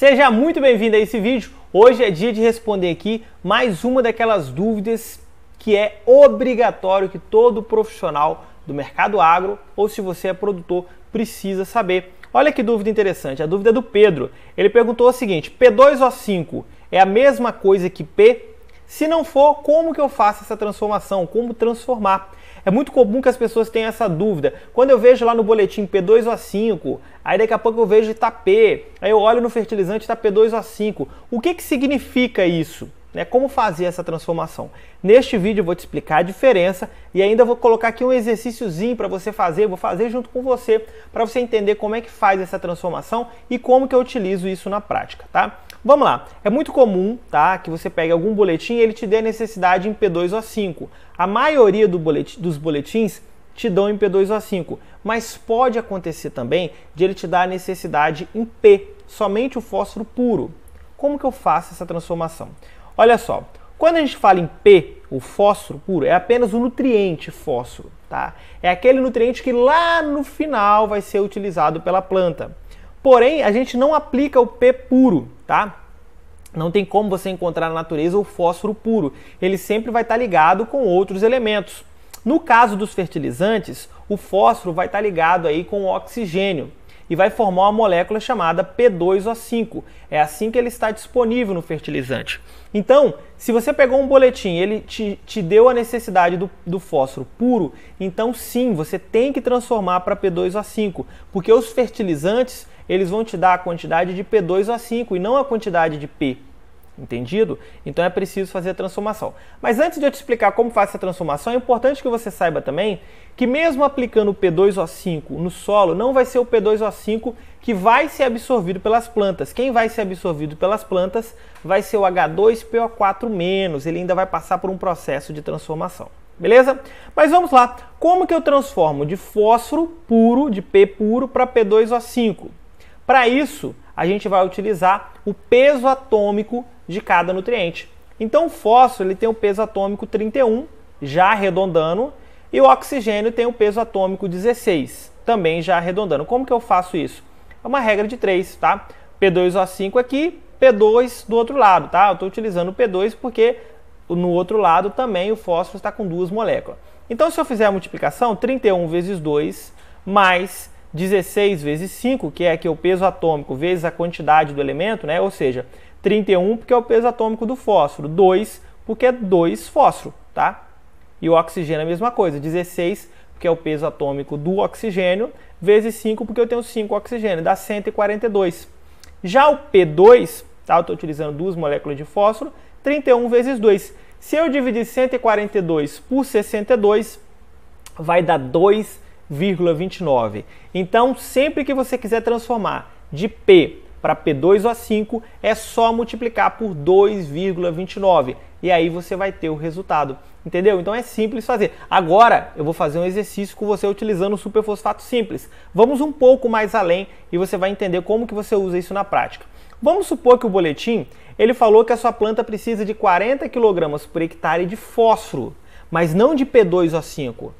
Seja muito bem-vindo a esse vídeo. Hoje é dia de responder aqui mais uma daquelas dúvidas que é obrigatório que todo profissional do mercado agro ou se você é produtor precisa saber. Olha que dúvida interessante, a dúvida é do Pedro. Ele perguntou o seguinte: P2O5 é a mesma coisa que P? Se não for, como que eu faço essa transformação? Como transformar? É muito comum que as pessoas tenham essa dúvida. Quando eu vejo lá no boletim P2O5, aí daqui a pouco eu vejo tá P, aí eu olho no fertilizante tá P2O5. O que, que significa isso? Né? Como fazer essa transformação? Neste vídeo eu vou te explicar a diferença e ainda vou colocar aqui um exercíciozinho para você fazer, vou fazer junto com você para você entender como é que faz essa transformação e como que eu utilizo isso na prática, tá? Vamos lá, é muito comum tá, que você pegue algum boletim e ele te dê a necessidade em P2O5. A maioria do dos boletins te dão em P2O5, mas pode acontecer também de ele te dar a necessidade em P, somente o fósforo puro. Como que eu faço essa transformação? Olha só, quando a gente fala em P, o fósforo puro, é apenas o nutriente fósforo, tá? É aquele nutriente que lá no final vai ser utilizado pela planta. Porém, a gente não aplica o P puro, tá? Não tem como você encontrar na natureza o fósforo puro. Ele sempre vai estar ligado com outros elementos. No caso dos fertilizantes, o fósforo vai estar ligado aí com o oxigênio e vai formar uma molécula chamada P2O5. É assim que ele está disponível no fertilizante. Então, se você pegou um boletim ele te, te deu a necessidade do, do fósforo puro, então sim, você tem que transformar para P2O5, porque os fertilizantes eles vão te dar a quantidade de P2O5 e não a quantidade de P. Entendido? Então é preciso fazer a transformação. Mas antes de eu te explicar como faço a transformação, é importante que você saiba também que mesmo aplicando o P2O5 no solo, não vai ser o P2O5 que vai ser absorvido pelas plantas. Quem vai ser absorvido pelas plantas vai ser o H2PO4-, ele ainda vai passar por um processo de transformação. Beleza? Mas vamos lá. Como que eu transformo de fósforo puro, de P puro, para P2O5? Para isso, a gente vai utilizar o peso atômico de cada nutriente. Então, o fósforo ele tem o um peso atômico 31, já arredondando, e o oxigênio tem o um peso atômico 16, também já arredondando. Como que eu faço isso? É uma regra de 3, tá? P2O5 aqui, P2 do outro lado, tá? Eu estou utilizando o P2 porque no outro lado também o fósforo está com duas moléculas. Então, se eu fizer a multiplicação, 31 vezes 2 mais 16 vezes 5, que é aqui o peso atômico vezes a quantidade do elemento, né? ou seja, 31 porque é o peso atômico do fósforo, 2 porque é 2 fósforo, tá? E o oxigênio é a mesma coisa, 16 porque é o peso atômico do oxigênio, vezes 5 porque eu tenho 5 oxigênio, dá 142. Já o P2, tá? eu estou utilizando duas moléculas de fósforo, 31 vezes 2. Se eu dividir 142 por 62, vai dar 2 0,29. Então, sempre que você quiser transformar de P para P2O5, é só multiplicar por 2,29 e aí você vai ter o resultado. Entendeu? Então é simples fazer. Agora eu vou fazer um exercício com você utilizando o superfosfato simples. Vamos um pouco mais além e você vai entender como que você usa isso na prática. Vamos supor que o boletim ele falou que a sua planta precisa de 40 kg por hectare de fósforo, mas não de P2O5.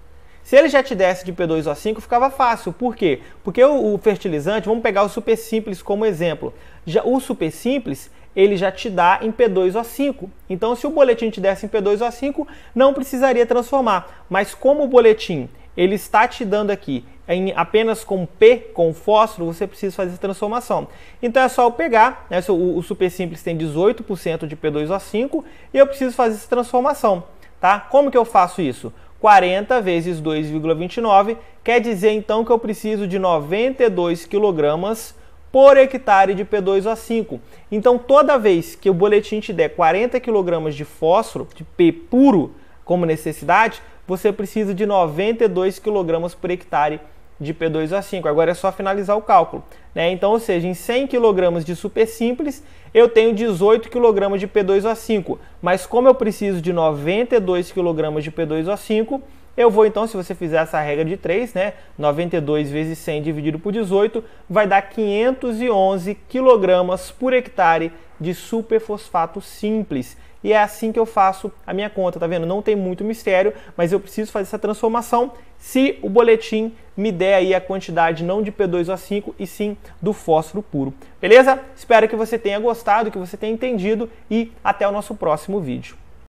Se ele já te desse de P2O5, ficava fácil. Por quê? Porque o, o fertilizante, vamos pegar o super simples como exemplo. Já, o super simples, ele já te dá em P2O5. Então, se o boletim te desse em P2O5, não precisaria transformar. Mas como o boletim ele está te dando aqui em, apenas com P, com fósforo, você precisa fazer essa transformação. Então é só eu pegar, né, o, o super simples tem 18% de P2O5 e eu preciso fazer essa transformação. Tá? Como que eu faço isso? 40 vezes 2,29 quer dizer então que eu preciso de 92 kg por hectare de P2O5. Então toda vez que o boletim te der 40 kg de fósforo, de P puro, como necessidade, você precisa de 92 kg por hectare de P2 a 5. Agora é só finalizar o cálculo. Né? Então, ou seja, em 100 kg de super simples, eu tenho 18 kg de P2 a 5. Mas como eu preciso de 92 kg de P2 a 5, eu vou então, se você fizer essa regra de 3, né, 92 vezes 100 dividido por 18, vai dar 511 kg por hectare de superfosfato simples. E é assim que eu faço a minha conta, tá vendo? Não tem muito mistério, mas eu preciso fazer essa transformação se o boletim me der aí a quantidade não de P2O5 e sim do fósforo puro. Beleza? Espero que você tenha gostado, que você tenha entendido e até o nosso próximo vídeo.